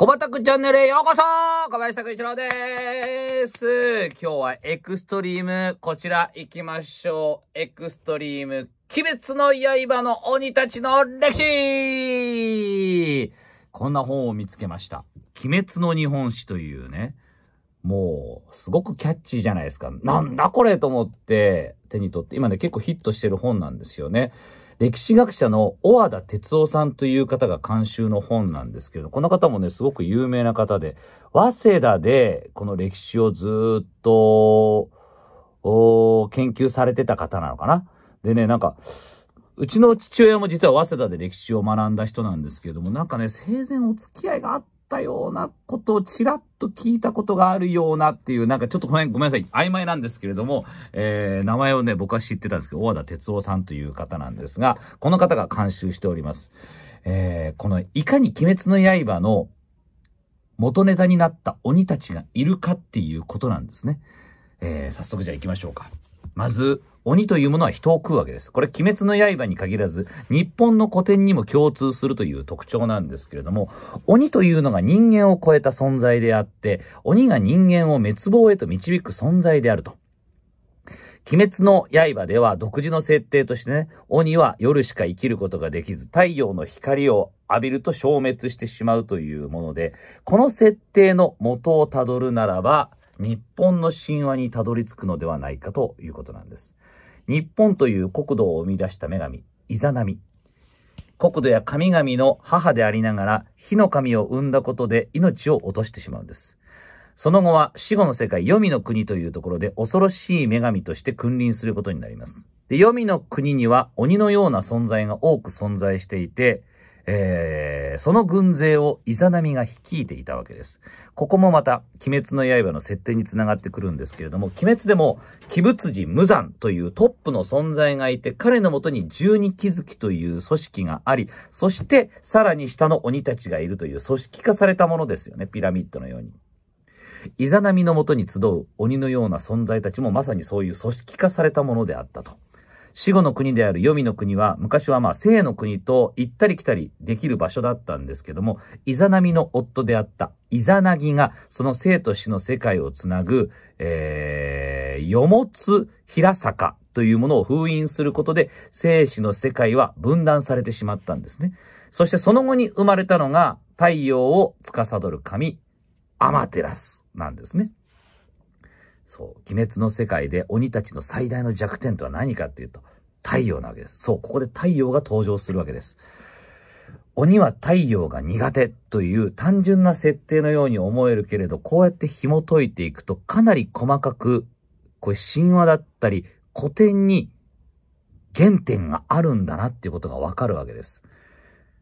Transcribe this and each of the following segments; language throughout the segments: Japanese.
小畑くチャンネルへようこそ小林拓一郎です。今日はエクストリーム、こちら行きましょう。エクストリーム、鬼滅の刃の鬼たちの歴史こんな本を見つけました。鬼滅の日本史というね、もう、すごくキャッチーじゃないですか。なんだこれと思って手に取って、今ね、結構ヒットしてる本なんですよね。歴史学者の小和田哲夫さんという方が監修の本なんですけど、この方もね、すごく有名な方で、早稲田でこの歴史をずっと、研究されてた方なのかな。でね、なんか、うちの父親も実は早稲田で歴史を学んだ人なんですけども、なんかね、生前お付き合いがあったったようなことをちらっと聞いたことがあるようなっていう、なんかちょっとごめんごめんなさい、曖昧なんですけれども、えー、名前をね、僕は知ってたんですけど、大和田哲夫さんという方なんですが、この方が監修しております。えー、このいかに鬼滅の刃の元ネタになった鬼たちがいるかっていうことなんですね。えー、早速じゃあ行きましょうか。まず、鬼というものは人を食うわけです。これ、鬼滅の刃に限らず、日本の古典にも共通するという特徴なんですけれども、鬼というのが人間を超えた存在であって、鬼が人間を滅亡へと導く存在であると。鬼滅の刃では独自の設定としてね、鬼は夜しか生きることができず、太陽の光を浴びると消滅してしまうというもので、この設定の元をたどるならば、日本の神話にたどり着くのではないかということなんです。日本という国土を生み出した女神、イザナミ。国土や神々の母でありながら、火の神を生んだことで命を落としてしまうんです。その後は死後の世界、黄泉の国というところで恐ろしい女神として君臨することになります。で、黄泉の国には鬼のような存在が多く存在していて、えー、その軍勢をイザナミが率いていたわけです。ここもまた、鬼滅の刃の設定につながってくるんですけれども、鬼滅でも、鬼仏寺無惨というトップの存在がいて、彼のもとに十二気づきという組織があり、そしてさらに下の鬼たちがいるという組織化されたものですよね、ピラミッドのように。イザナミのもとに集う鬼のような存在たちもまさにそういう組織化されたものであったと。死後の国である黄泉の国は、昔はまあ生の国と行ったり来たりできる場所だったんですけども、イザナミの夫であったイザナギが、その生と死の世界をつなぐ、えー、よもつ平坂というものを封印することで、生死の世界は分断されてしまったんですね。そしてその後に生まれたのが、太陽を司る神、アマテラスなんですね。そう、鬼滅の世界で鬼たちの最大の弱点とは何かっていうと、太陽なわけです。そう、ここで太陽が登場するわけです。鬼は太陽が苦手という単純な設定のように思えるけれど、こうやって紐解いていくとかなり細かく、これ神話だったり古典に原点があるんだなっていうことがわかるわけです。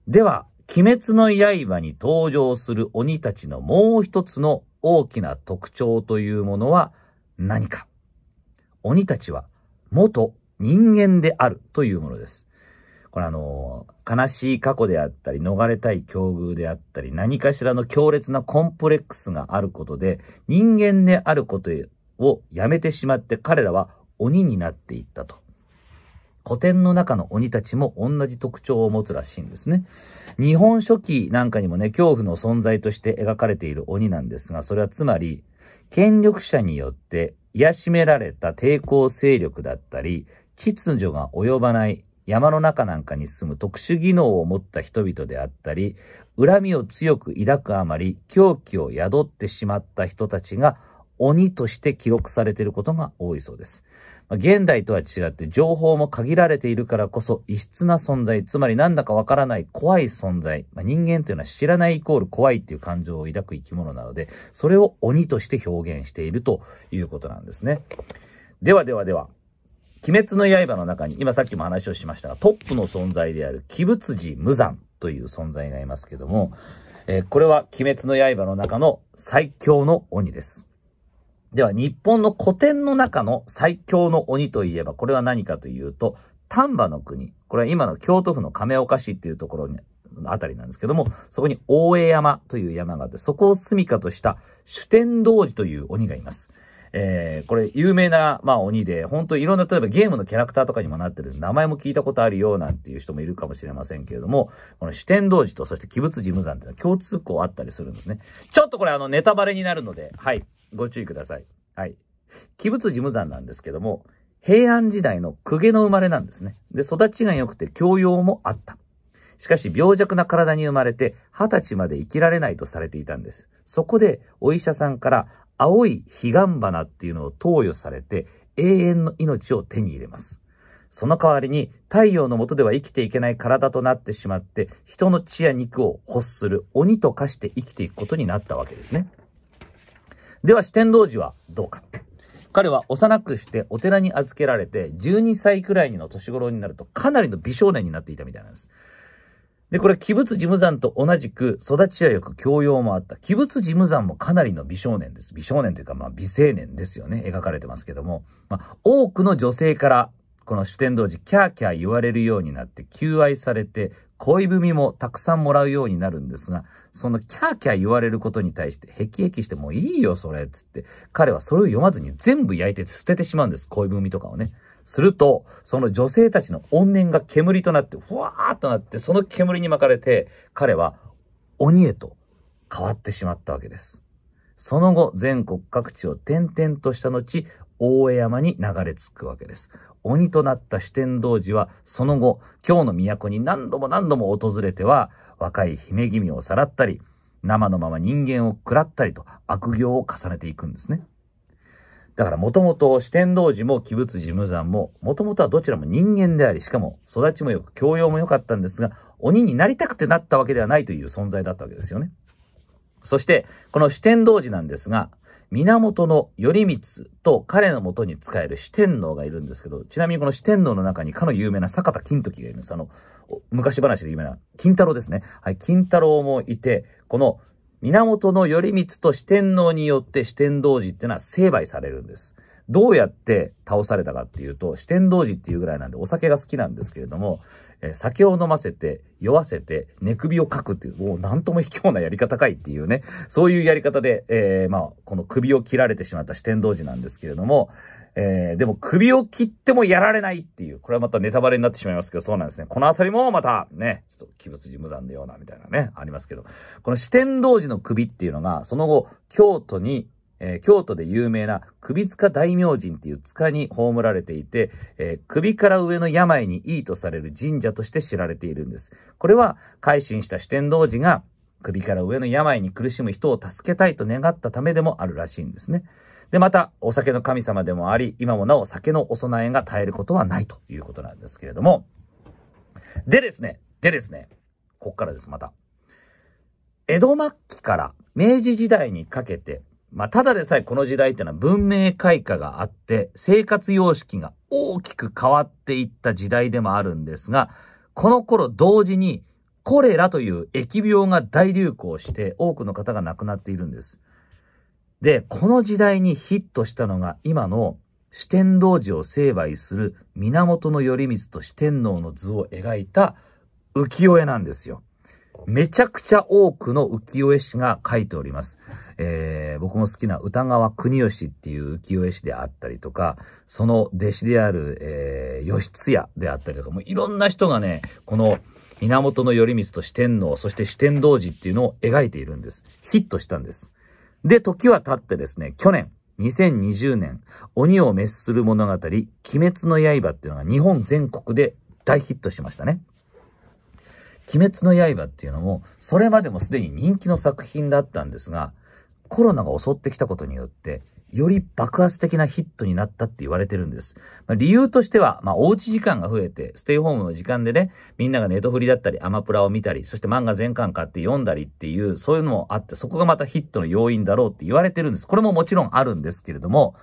では、鬼滅の刃に登場する鬼たちのもう一つの大きな特徴というものは、何か。鬼たちは元人間であるというものです。これあの、悲しい過去であったり、逃れたい境遇であったり、何かしらの強烈なコンプレックスがあることで、人間であることをやめてしまって彼らは鬼になっていったと。古典の中の鬼たちも同じ特徴を持つらしいんですね。日本書紀なんかにもね、恐怖の存在として描かれている鬼なんですが、それはつまり、権力者によって癒められた抵抗勢力だったり、秩序が及ばない山の中なんかに住む特殊技能を持った人々であったり、恨みを強く抱くあまり狂気を宿ってしまった人たちが鬼として記録されていることが多いそうです。現代とは違って情報も限られているからこそ異質な存在、つまりなんだかわからない怖い存在、まあ、人間というのは知らないイコール怖いっていう感情を抱く生き物なので、それを鬼として表現しているということなんですね。ではではでは、鬼滅の刃の中に、今さっきも話をしましたが、トップの存在である鬼物寺無惨という存在がいますけども、えー、これは鬼滅の刃の中の最強の鬼です。では、日本の古典の中の最強の鬼といえば、これは何かというと、丹波の国。これは今の京都府の亀岡市っていうところに、あたりなんですけども、そこに大江山という山があって、そこを住みかとした主天童子という鬼がいます。えー、これ有名な、まあ、鬼で、本当いろんな、例えばゲームのキャラクターとかにもなってる、名前も聞いたことあるよなんていう人もいるかもしれませんけれども、この主天童子とそして鬼物事務山っていうのは共通項あったりするんですね。ちょっとこれあのネタバレになるので、はい。ご注意ください。はい。鬼仏事務山なんですけども、平安時代の公家の生まれなんですね。で、育ちが良くて教養もあった。しかし、病弱な体に生まれて、二十歳まで生きられないとされていたんです。そこで、お医者さんから、青い彼岸花っていうのを投与されて、永遠の命を手に入れます。その代わりに、太陽の下では生きていけない体となってしまって、人の血や肉を欲する鬼と化して生きていくことになったわけですね。では四天王寺はどうか。彼は幼くしてお寺に預けられて12歳くらいの年頃になるとかなりの美少年になっていたみたいなんです。で、これ、鬼仏事務山と同じく育ちはよく教養もあった。鬼仏事務山もかなりの美少年です。美少年というか、まあ美青年ですよね。描かれてますけども。まあ、多くの女性からこの酒天童士キャーキャー言われるようになって、求愛されて、恋文もたくさんもらうようになるんですが、そのキャーキャー言われることに対して、ヘキヘキしてもいいよ、それ、つって、彼はそれを読まずに全部焼いて捨ててしまうんです、恋文とかをね。すると、その女性たちの怨念が煙となって、ふわーっとなって、その煙に巻かれて、彼は鬼へと変わってしまったわけです。その後、全国各地を転々とした後、大江山に流れ着くわけです。鬼となった四天童子は、その後、京の都に何度も何度も訪れては、若い姫君をさらったり、生のまま人間を食らったりと悪行を重ねていくんですね。だからもともと四天王寺も鬼仏寺無惨も、もともとはどちらも人間であり、しかも育ちもよく教養も良かったんですが、鬼になりたくてなったわけではないという存在だったわけですよね。そして、この四天王寺なんですが、源頼光と彼のもとに仕える四天王がいるんですけど、ちなみにこの四天王の中にかの有名な坂田金時がいるんです。あの、昔話で有名な金太郎ですね。はい、金太郎もいて、この源頼光と四天王によって四天王寺っていうのは成敗されるんです。どうやって倒されたかっていうと、四天童子っていうぐらいなんでお酒が好きなんですけれども、えー、酒を飲ませて、酔わせて、寝首をかくっていう、もうなんとも卑怯なやり方かいっていうね、そういうやり方で、えー、まあ、この首を切られてしまった四天童子なんですけれども、えー、でも首を切ってもやられないっていう、これはまたネタバレになってしまいますけど、そうなんですね。このあたりもまたね、ちょっと鬼物事無残のようなみたいなね、ありますけど、この四天童子の首っていうのが、その後、京都にえー、京都で有名な首塚大明神っていう塚に葬られていて、えー、首から上の病にいいとされる神社として知られているんです。これは改心した四天王寺が首から上の病に苦しむ人を助けたいと願ったためでもあるらしいんですね。で、また、お酒の神様でもあり、今もなお酒のお供えが絶えることはないということなんですけれども。でですね、でですね、こっからです、また。江戸末期から明治時代にかけて、まあ、ただでさえこの時代ってのは文明開化があって、生活様式が大きく変わっていった時代でもあるんですが、この頃同時にコレラという疫病が大流行して多くの方が亡くなっているんです。で、この時代にヒットしたのが今の四天王寺を成敗する源頼光と四天王の図を描いた浮世絵なんですよ。めちゃくちゃ多くの浮世絵師が描いております。えー、僕も好きな歌川国吉っていう浮世絵師であったりとか、その弟子である、えー、義津屋であったりとか、もういろんな人がね、この源頼光と四天王、そして四天王寺っていうのを描いているんです。ヒットしたんです。で、時は経ってですね、去年、2020年、鬼を滅する物語、鬼滅の刃っていうのが日本全国で大ヒットしましたね。鬼滅の刃っていうのも、それまでもすでに人気の作品だったんですが、コロナが襲ってきたことによって、より爆発的なヒットになったって言われてるんです。まあ、理由としては、まあ、おうち時間が増えて、ステイホームの時間でね、みんながネットフリだったり、アマプラを見たり、そして漫画全巻買って読んだりっていう、そういうのもあって、そこがまたヒットの要因だろうって言われてるんです。これももちろんあるんですけれども、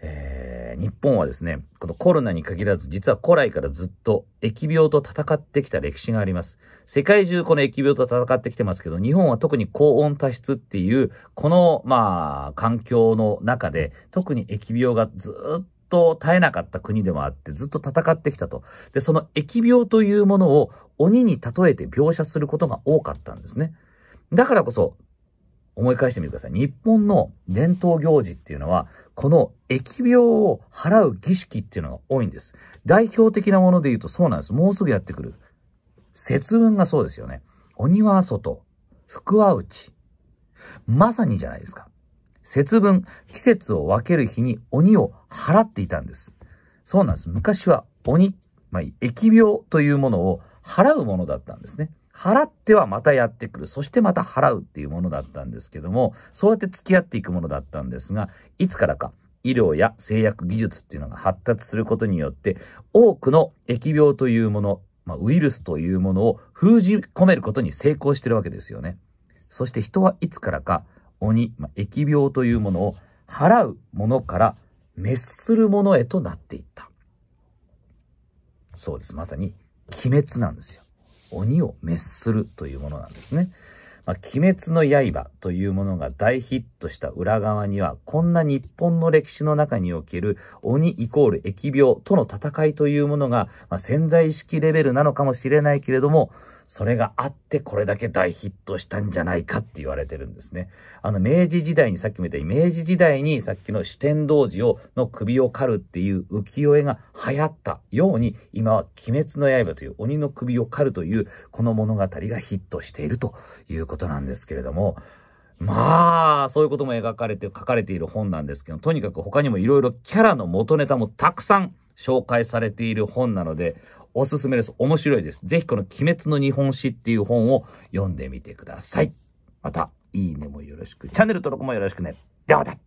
えー日本はですね、このコロナに限らず、実は古来からずっと疫病と戦ってきた歴史があります。世界中この疫病と戦ってきてますけど、日本は特に高温多湿っていう、この、まあ、環境の中で、特に疫病がずっと絶えなかった国でもあって、ずっと戦ってきたと。で、その疫病というものを鬼に例えて描写することが多かったんですね。だからこそ、思い返してみてください。日本の伝統行事っていうのは、この疫病を払う儀式っていうのが多いんです。代表的なもので言うとそうなんです。もうすぐやってくる。節分がそうですよね。鬼は外、福は内。まさにじゃないですか。節分、季節を分ける日に鬼を払っていたんです。そうなんです。昔は鬼、まあ、疫病というものを払うものだったんですね。払ってはまたやってくる。そしてまた払うっていうものだったんですけども、そうやって付き合っていくものだったんですが、いつからか医療や製薬技術っていうのが発達することによって、多くの疫病というもの、まあ、ウイルスというものを封じ込めることに成功してるわけですよね。そして人はいつからか鬼、まあ、疫病というものを払うものから滅するものへとなっていった。そうです。まさに鬼滅なんですよ。鬼を滅するというものなんですね。まあ、鬼滅の刃というものが大ヒットした裏側には、こんな日本の歴史の中における鬼イコール疫病との戦いというものが、まあ、潜在意識レベルなのかもしれないけれども、それがあってこれだけ大ヒットしたんじゃないかって言われてるんですね。あの、明治時代に、さっきも言ったように、明治時代にさっきの四天童子を、の首を狩るっていう浮世絵が流行ったように、今は鬼滅の刃という鬼の首を狩るという、この物語がヒットしているということなんですけれども、まあ、そういうことも描かれて、書かれている本なんですけど、とにかく他にもいろいろキャラの元ネタもたくさん紹介されている本なので、おすすめです。面白いです。ぜひこの鬼滅の日本史っていう本を読んでみてください。また、いいねもよろしく、チャンネル登録もよろしくね。ではまた